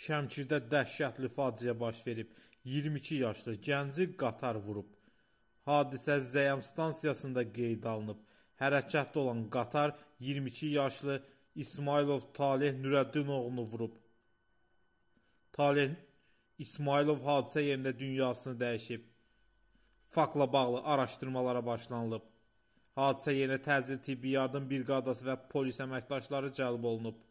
Şəmkirdə dəhşətli faciə baş verib. 22 yaşlı gənci qatar vurub. Hadisə Zəyam stansiyasında qeydə alınıb. Hərəkətdə olan qatar 22 yaşlı İsmailov Taleh Nürəddinoğlu vurub. Taleh İsmailov hadisə yerində dünyasını dəyişib. Fakla bağlı araşdırmalara başlanılıb. Hadisə yerinə təcili tibbi yardım briqadası və polis əməkdaşları cəlb olunub.